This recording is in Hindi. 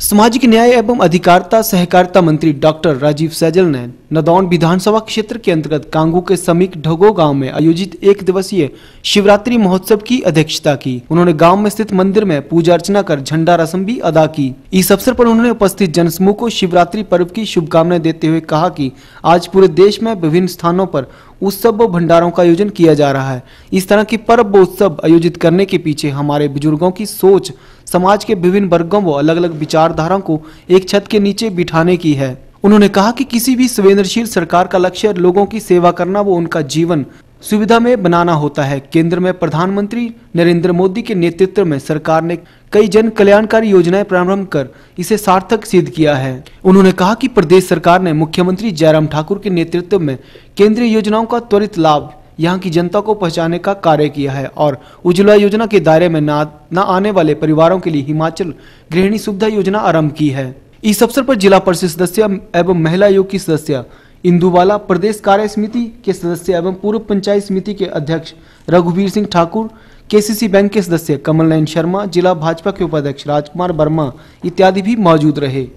सामाजिक न्याय एवं अधिकारिता सहकारिता मंत्री डॉक्टर राजीव सैजल ने नदौन विधानसभा क्षेत्र के अंतर्गत कांगू के समीप ढगो गांव में आयोजित एक दिवसीय शिवरात्रि महोत्सव की अध्यक्षता की उन्होंने गांव में स्थित मंदिर में पूजा अर्चना कर झंडा रसम भी अदा की इस अवसर पर उन्होंने उपस्थित जन को शिवरात्रि पर्व की शुभकामनाएं देते हुए कहा की आज पूरे देश में विभिन्न स्थानों पर उत्सव व भंडारों का आयोजन किया जा रहा है इस तरह की पर्व व उत्सव आयोजित करने के पीछे हमारे बुजुर्गो की सोच समाज के विभिन्न वर्गों व अलग अलग विचारधाराओं को एक छत के नीचे बिठाने की है उन्होंने कहा कि किसी भी संवेदनशील सरकार का लक्ष्य लोगों की सेवा करना व उनका जीवन सुविधा में बनाना होता है केंद्र में प्रधानमंत्री नरेंद्र मोदी के नेतृत्व में सरकार ने कई जन कल्याणकारी योजनाएं प्रारंभ कर इसे सार्थक सिद्ध किया है उन्होंने कहा कि प्रदेश सरकार ने मुख्यमंत्री जयराम ठाकुर के नेतृत्व में केंद्रीय योजनाओं का त्वरित लाभ यहाँ की जनता को पहचाने का कार्य किया है और उज्ज्वला योजना के दायरे में ना न आने वाले परिवारों के लिए हिमाचल गृहिणी सुविधा योजना आरम्भ की है इस अवसर पर जिला परिषद सदस्य एवं महिला आयोग की सदस्य इंदुवाला प्रदेश कार्य समिति के सदस्य एवं पूर्व पंचायत समिति के अध्यक्ष रघुवीर सिंह ठाकुर केसीसी बैंक के सदस्य कमलनयन शर्मा जिला भाजपा के उपाध्यक्ष राजकुमार वर्मा इत्यादि भी मौजूद रहे